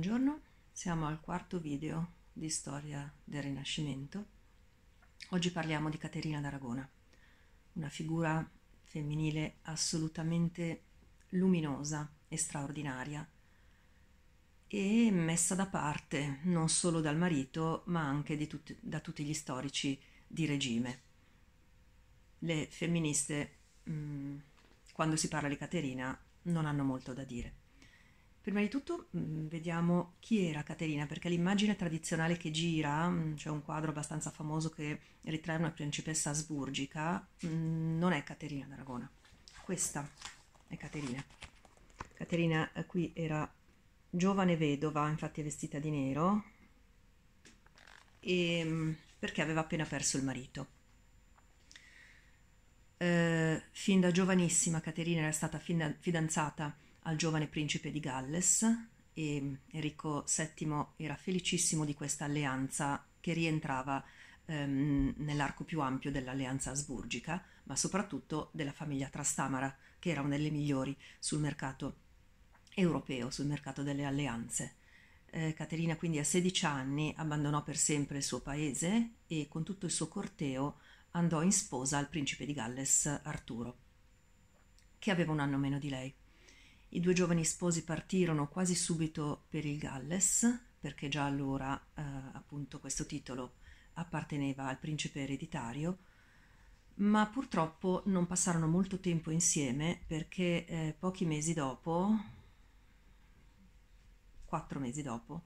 Buongiorno, siamo al quarto video di storia del Rinascimento. Oggi parliamo di Caterina d'Aragona, una figura femminile assolutamente luminosa e straordinaria e messa da parte non solo dal marito ma anche tut- da tutti gli storici di regime. Le femministe, mh, mm, quando si parla di Caterina, non hanno molto da dire. Prima di tutto mm, vediamo chi era Caterina, perché l'immagine tradizionale che gira, mm, c'è cioè un quadro abbastanza famoso che ritrae una principessa asburgica, mm, non è Caterina d'Aragona. Questa è Caterina. Caterina eh, qui era giovane vedova, infatti è vestita di nero, e, perché aveva appena perso il marito. Eh, fin da giovanissima Caterina era stata fidanzata al giovane principe di Galles e Enrico VII era felicissimo di questa alleanza che rientrava ehm, nell'arco più ampio dell'alleanza asburgica, ma soprattutto della famiglia Trastamara, che era una delle migliori sul mercato europeo, sul mercato delle alleanze. Eh, Caterina quindi a 16 anni abbandonò per sempre il suo paese e con tutto il suo corteo andò in sposa al principe di Galles Arturo, che aveva un anno meno di lei. I due giovani sposi partirono quasi subito per il Galles, perché già allora eh, appunto questo titolo apparteneva al principe ereditario, ma purtroppo non passarono molto tempo insieme perché eh, pochi mesi dopo, quattro mesi dopo,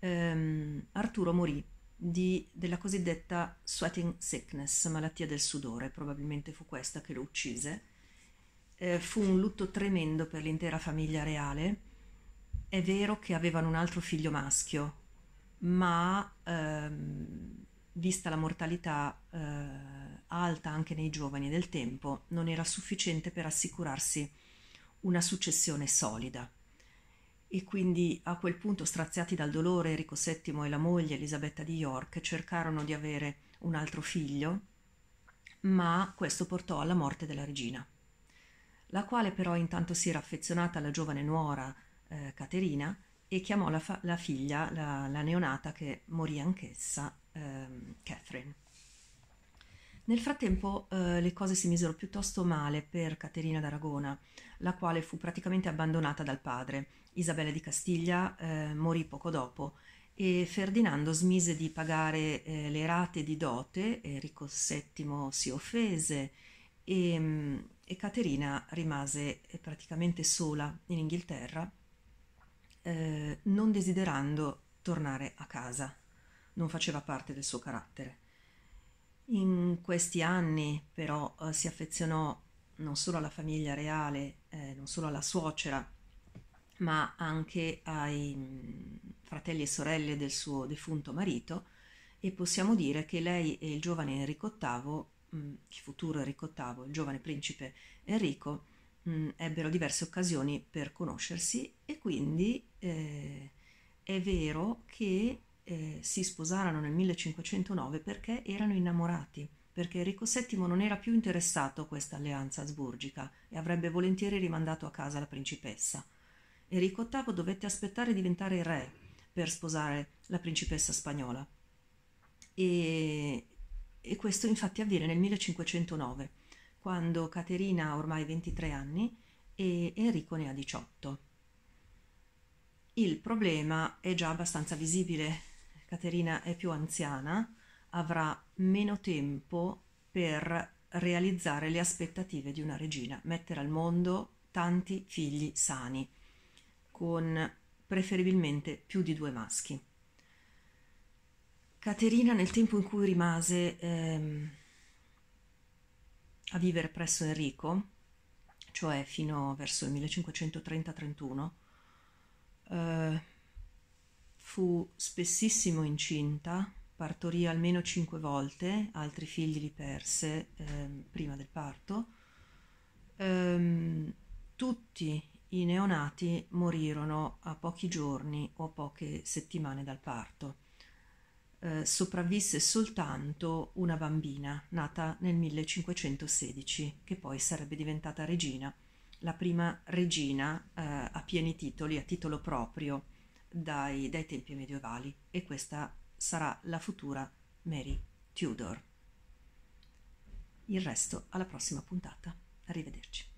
ehm, Arturo morì di, della cosiddetta sweating sickness, malattia del sudore, probabilmente fu questa che lo uccise eh, fu un lutto tremendo per l'intera famiglia reale. È vero che avevano un altro figlio maschio, ma ehm, vista la mortalità eh, alta anche nei giovani del tempo, non era sufficiente per assicurarsi una successione solida. E quindi a quel punto, straziati dal dolore, Enrico VII e la moglie Elisabetta di York cercarono di avere un altro figlio, ma questo portò alla morte della regina la quale però intanto si era affezionata alla giovane nuora eh, Caterina e chiamò la, fa- la figlia, la, la, neonata che morì anch'essa, ehm, Catherine. Nel frattempo eh, le cose si misero piuttosto male per Caterina d'Aragona, la quale fu praticamente abbandonata dal padre. Isabella di Castiglia eh, morì poco dopo e Ferdinando smise di pagare eh, le rate di dote, Enrico VII si offese, e, ehm, e Caterina rimase eh, praticamente sola in Inghilterra, eh, non desiderando tornare a casa, non faceva parte del suo carattere. In questi anni però eh, si affezionò non solo alla famiglia reale, eh, non solo alla suocera, ma anche ai mh, mm, fratelli e sorelle del suo defunto marito e possiamo dire che lei e il giovane Enrico VIII mh, mm, futuro Enrico VIII il giovane principe Enrico mh, mm, ebbero diverse occasioni per conoscersi e quindi eh, è vero che eh, si sposarono nel 1509 perché erano innamorati, perché Enrico VII non era più interessato a questa alleanza asburgica e avrebbe volentieri rimandato a casa la principessa. Enrico VIII dovette aspettare di diventare re per sposare la principessa spagnola. E e questo infatti avviene nel 1509, quando Caterina ha ormai 23 anni e Enrico ne ha 18. Il problema è già abbastanza visibile. Caterina è più anziana, avrà meno tempo per realizzare le aspettative di una regina, mettere al mondo tanti figli sani, con preferibilmente più di due maschi. Caterina nel tempo in cui rimase ehm, a vivere presso Enrico, cioè fino verso il 1530-31, eh, fu spessissimo incinta, partorì almeno cinque volte, altri figli li perse ehm, prima del parto, ehm, tutti i neonati morirono a pochi giorni o a poche settimane dal parto eh, sopravvisse soltanto una bambina nata nel 1516, che poi sarebbe diventata regina, la prima regina eh, a pieni titoli, a titolo proprio, dai, dai tempi medievali, e questa sarà la futura Mary Tudor. Il resto alla prossima puntata. Arrivederci.